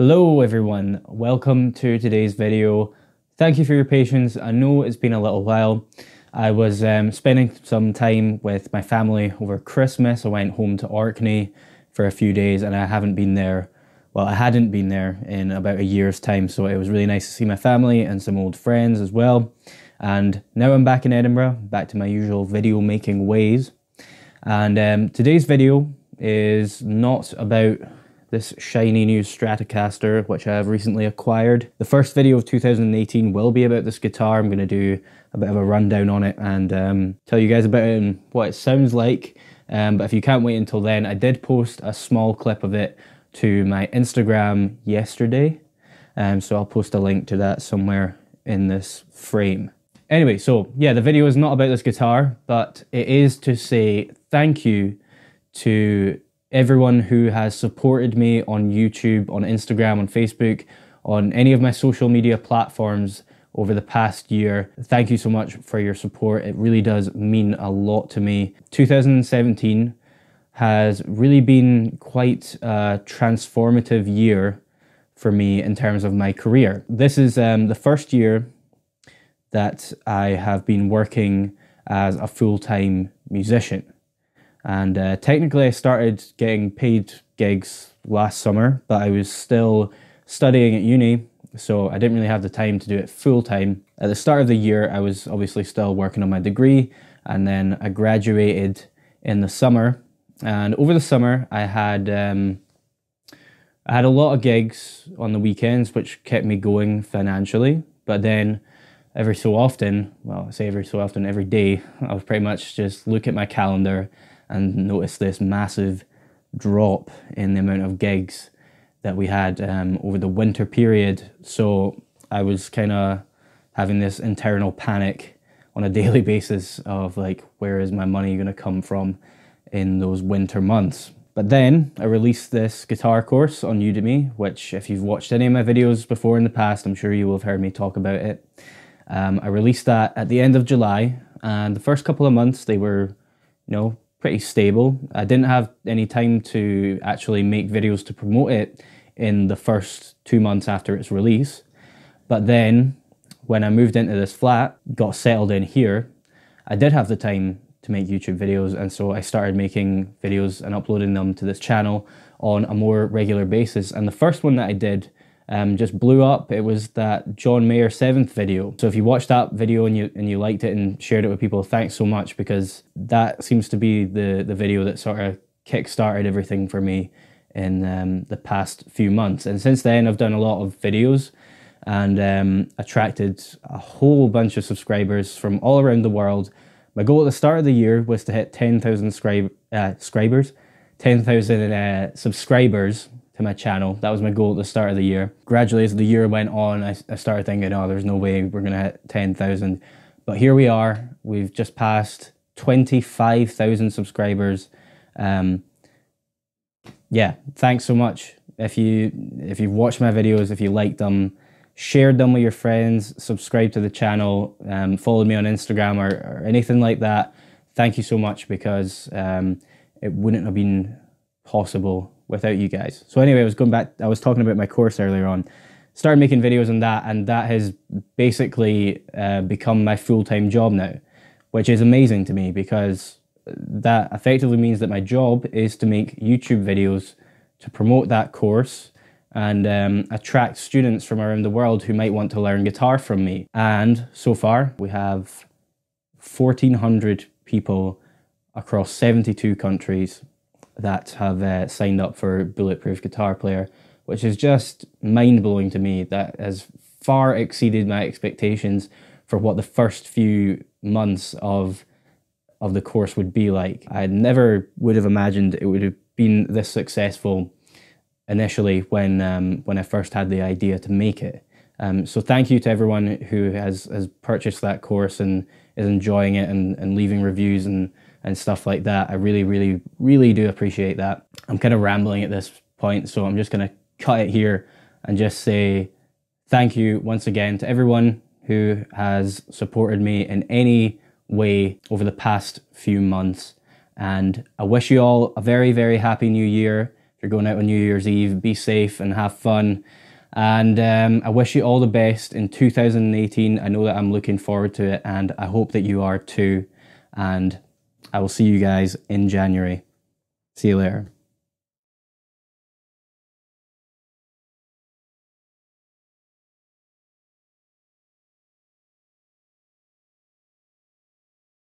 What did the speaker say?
Hello everyone, welcome to today's video. Thank you for your patience. I know it's been a little while. I was um, spending some time with my family over Christmas. I went home to Orkney for a few days and I haven't been there. Well, I hadn't been there in about a year's time, so it was really nice to see my family and some old friends as well. And now I'm back in Edinburgh, back to my usual video making ways. And um, today's video is not about this shiny new Stratocaster, which I have recently acquired. The first video of 2018 will be about this guitar. I'm going to do a bit of a rundown on it and um, tell you guys about it and what it sounds like. Um, but if you can't wait until then, I did post a small clip of it to my Instagram yesterday. Um, so I'll post a link to that somewhere in this frame. Anyway, so yeah, the video is not about this guitar, but it is to say thank you to everyone who has supported me on YouTube, on Instagram, on Facebook, on any of my social media platforms over the past year. Thank you so much for your support. It really does mean a lot to me. 2017 has really been quite a transformative year for me in terms of my career. This is um, the first year that I have been working as a full time musician. And uh, technically, I started getting paid gigs last summer, but I was still studying at uni, so I didn't really have the time to do it full time. At the start of the year, I was obviously still working on my degree, and then I graduated in the summer. And over the summer, I had um, I had a lot of gigs on the weekends, which kept me going financially. But then every so often, well, I say every so often, every day, I would pretty much just look at my calendar and notice this massive drop in the amount of gigs that we had um, over the winter period. So I was kind of having this internal panic on a daily basis of like, where is my money going to come from in those winter months? But then I released this guitar course on Udemy, which, if you've watched any of my videos before in the past, I'm sure you will have heard me talk about it. Um, I released that at the end of July, and the first couple of months they were, you know, pretty stable. I didn't have any time to actually make videos to promote it in the first two months after its release. But then when I moved into this flat, got settled in here, I did have the time to make YouTube videos. And so I started making videos and uploading them to this channel on a more regular basis. And the first one that I did um, just blew up. It was that John Mayer seventh video. So if you watched that video and you and you liked it and shared it with people, thanks so much because that seems to be the the video that sort of kickstarted everything for me in um, the past few months. And since then, I've done a lot of videos and um, attracted a whole bunch of subscribers from all around the world. My goal at the start of the year was to hit 10,000 scribe, uh, scribers, 10,000 uh, subscribers to my channel. That was my goal at the start of the year. Gradually, as the year went on, I, I started thinking, oh, there's no way we're going to hit 10,000. But here we are. We've just passed 25,000 subscribers. Um, yeah, thanks so much. If you if you've watched my videos, if you liked them, shared them with your friends, subscribe to the channel, um, followed me on Instagram or, or, anything like that. Thank you so much because um, it wouldn't have been possible without you guys. So anyway, I was going back, I was talking about my course earlier on. Started making videos on that, and that has basically uh, become my full time job now, which is amazing to me because that effectively means that my job is to make YouTube videos to promote that course and um, attract students from around the world who might want to learn guitar from me. And so far, we have 1,400 people across 72 countries that have uh, signed up for Bulletproof Guitar Player, which is just mind blowing to me. That has far exceeded my expectations for what the first few months of of the course would be like. I never would have imagined it would have been this successful initially when um, when I first had the idea to make it. Um, so thank you to everyone who has has purchased that course and is enjoying it and, and leaving reviews and and stuff like that. I really, really, really do appreciate that. I'm kind of rambling at this point, so I'm just going to cut it here and just say thank you once again to everyone who has supported me in any way over the past few months. And I wish you all a very, very happy new year. If you're going out on New Year's Eve, be safe and have fun. And um, I wish you all the best in 2018. I know that I'm looking forward to it, and I hope that you are too. And I will see you guys in January. See you later.